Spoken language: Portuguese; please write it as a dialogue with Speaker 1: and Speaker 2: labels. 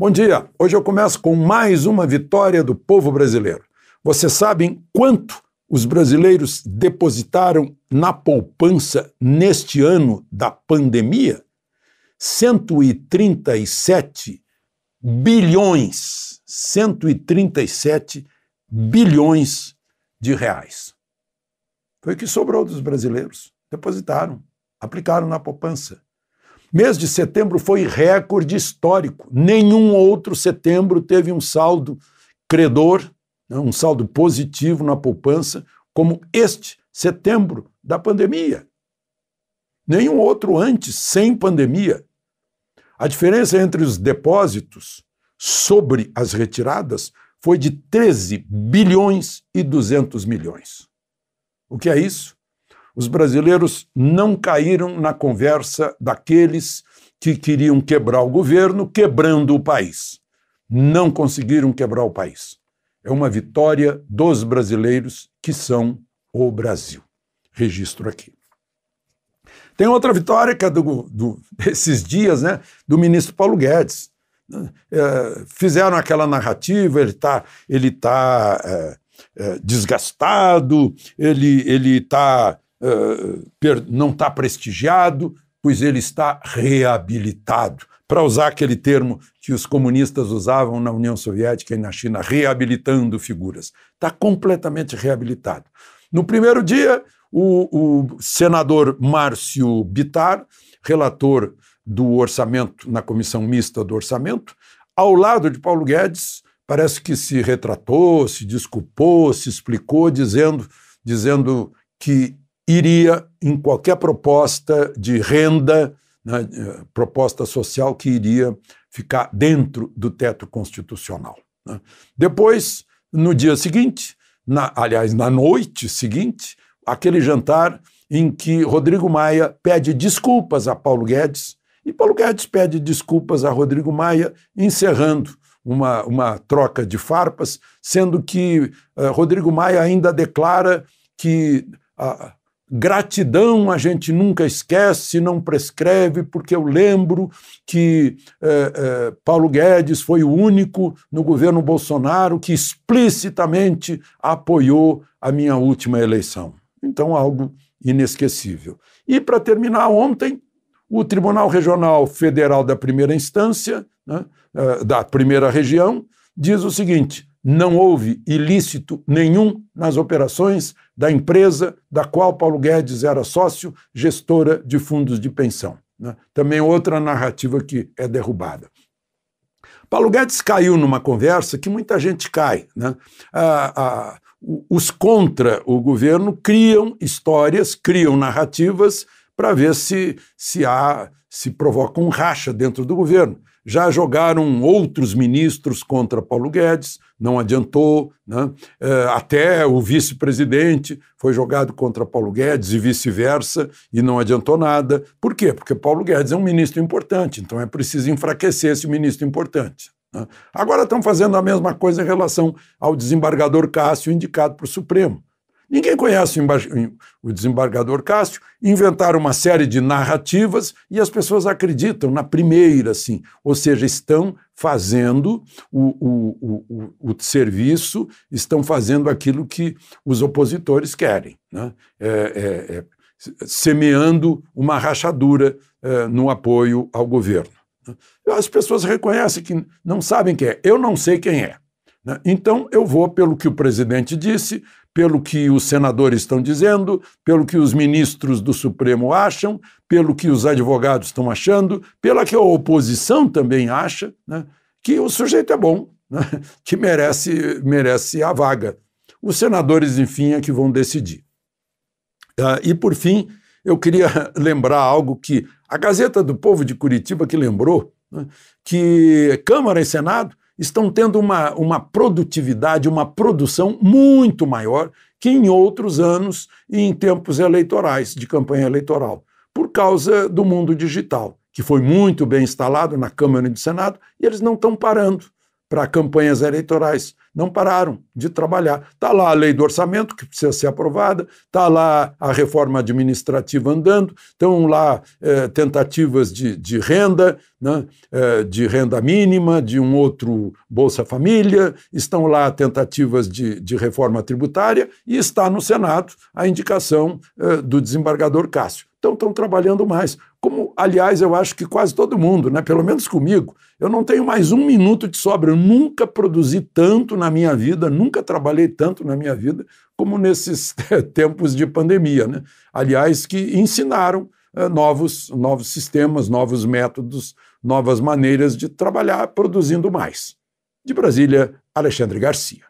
Speaker 1: Bom dia. Hoje eu começo com mais uma vitória do povo brasileiro. Vocês sabem quanto os brasileiros depositaram na poupança neste ano da pandemia? 137 bilhões, 137 bilhões de reais. Foi o que sobrou dos brasileiros. Depositaram, aplicaram na poupança. Mês de setembro foi recorde histórico. Nenhum outro setembro teve um saldo credor, né, um saldo positivo na poupança, como este setembro da pandemia. Nenhum outro antes, sem pandemia. A diferença entre os depósitos sobre as retiradas foi de 13 bilhões e 200 milhões. O que é isso? Os brasileiros não caíram na conversa daqueles que queriam quebrar o governo, quebrando o país. Não conseguiram quebrar o país. É uma vitória dos brasileiros que são o Brasil. Registro aqui. Tem outra vitória que é do, do, desses dias, né, do ministro Paulo Guedes. É, fizeram aquela narrativa, ele está ele tá, é, é, desgastado, ele está eh, não está prestigiado, pois ele está reabilitado. Para usar aquele termo que os comunistas usavam na União Soviética e na China, reabilitando figuras. Está completamente reabilitado. No primeiro dia, o, o senador Márcio Bitar, relator do orçamento, na comissão mista do orçamento, ao lado de Paulo Guedes, parece que se retratou, se desculpou, se explicou, dizendo, dizendo que iria em qualquer proposta de renda, né, proposta social que iria ficar dentro do teto constitucional. Né. Depois, no dia seguinte, na, aliás, na noite seguinte, aquele jantar em que Rodrigo Maia pede desculpas a Paulo Guedes e Paulo Guedes pede desculpas a Rodrigo Maia, encerrando uma, uma troca de farpas, sendo que uh, Rodrigo Maia ainda declara que Gratidão a gente nunca esquece, não prescreve, porque eu lembro que eh, eh, Paulo Guedes foi o único no governo Bolsonaro que explicitamente apoiou a minha última eleição. Então, algo inesquecível. E, para terminar, ontem, o Tribunal Regional Federal da Primeira Instância, né, eh, da Primeira Região, diz o seguinte: não houve ilícito nenhum nas operações da empresa da qual Paulo Guedes era sócio, gestora de fundos de pensão. Né? Também outra narrativa que é derrubada. Paulo Guedes caiu numa conversa que muita gente cai. Né? Ah, ah, os contra o governo criam histórias, criam narrativas para ver se, se há se provoca um racha dentro do governo. Já jogaram outros ministros contra Paulo Guedes, não adiantou. Né? É, até o vice-presidente foi jogado contra Paulo Guedes e vice-versa, e não adiantou nada. Por quê? Porque Paulo Guedes é um ministro importante, então é preciso enfraquecer esse ministro importante. Né? Agora estão fazendo a mesma coisa em relação ao desembargador Cássio, indicado para o Supremo. Ninguém conhece o, o desembargador Cássio, inventaram uma série de narrativas e as pessoas acreditam na primeira, assim, ou seja, estão fazendo o, o, o, o serviço, estão fazendo aquilo que os opositores querem, né? É, é, é, semeando uma rachadura é, no apoio ao governo. Né? As pessoas reconhecem que não sabem quem é. Eu não sei quem é. Né? Então, eu vou pelo que o presidente disse, pelo que os senadores estão dizendo, pelo que os ministros do Supremo acham, pelo que os advogados estão achando, pela que a oposição também acha, né, que o sujeito é bom, né, que merece, merece a vaga. Os senadores, enfim, é que vão decidir. Uh, e, por fim, eu queria lembrar algo que a Gazeta do Povo de Curitiba que lembrou, né, que Câmara e Senado estão tendo uma, uma produtividade, uma produção muito maior que em outros anos e em tempos eleitorais, de campanha eleitoral, por causa do mundo digital, que foi muito bem instalado na Câmara e no Senado, e eles não estão parando para campanhas eleitorais não pararam de trabalhar. Está lá a lei do orçamento, que precisa ser aprovada, está lá a reforma administrativa andando, estão lá é, tentativas de, de renda, né, é, de renda mínima, de um outro Bolsa Família, estão lá tentativas de, de reforma tributária e está no Senado a indicação é, do desembargador Cássio. Então estão trabalhando mais. Como, aliás, eu acho que quase todo mundo, né, pelo menos comigo, eu não tenho mais um minuto de sobra, eu nunca produzi tanto na na minha vida, nunca trabalhei tanto na minha vida como nesses tempos de pandemia. Né? Aliás, que ensinaram é, novos, novos sistemas, novos métodos, novas maneiras de trabalhar produzindo mais. De Brasília, Alexandre Garcia.